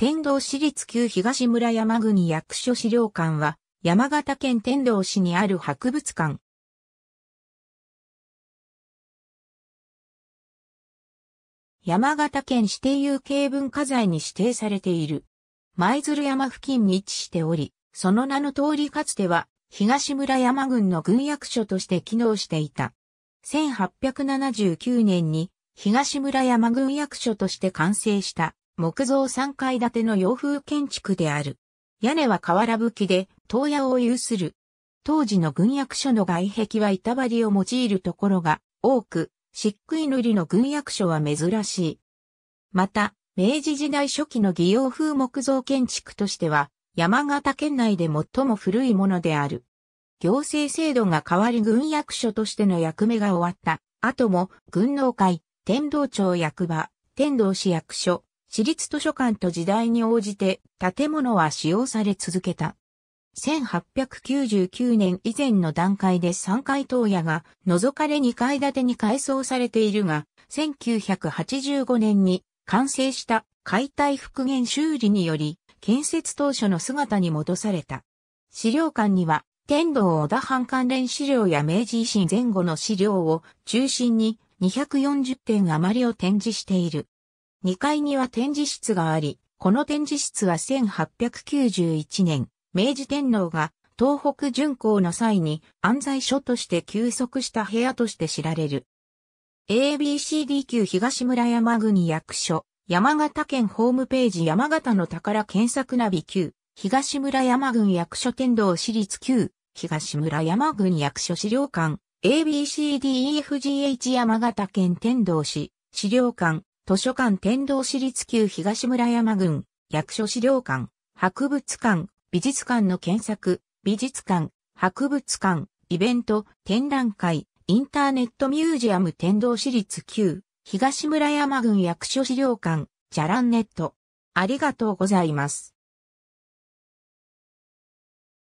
天童市立旧東村山国役所資料館は、山形県天童市にある博物館。山形県指定有形文化財に指定されている。舞鶴山付近に位置しており、その名の通りかつては、東村山郡の軍役所として機能していた。1879年に、東村山郡役所として完成した木造3階建ての洋風建築である。屋根は瓦葺きで、東屋を有する。当時の軍役所の外壁は板張りを用いるところが多く、漆喰塗りの軍役所は珍しい。また、明治時代初期の偽用風木造建築としては、山形県内で最も古いものである。行政制度が変わり軍役所としての役目が終わった。後も、軍農会、天道庁役場、天道市役所、私立図書館と時代に応じて建物は使用され続けた。1899年以前の段階で3階棟屋が除かれ2階建てに改装されているが、1985年に完成した解体復元修理により、建設当初の姿に戻された。資料館には、天道小田藩関連資料や明治維新前後の資料を中心に240点余りを展示している。2階には展示室があり、この展示室は1891年、明治天皇が東北巡行の際に安在所として休息した部屋として知られる。ABCD 級東村山国役所、山形県ホームページ山形の宝検索ナビ級、東村山郡役所天道市立旧、東村山郡役所資料館、ABCDEFGH 山形県天道市、資料館、図書館天童市立旧東村山郡、役所資料館、博物館、美術館の検索、美術館、博物館、イベント、展覧会、インターネットミュージアム天童市立旧、東村山郡役所資料館、ジャランネット。ありがとうございます。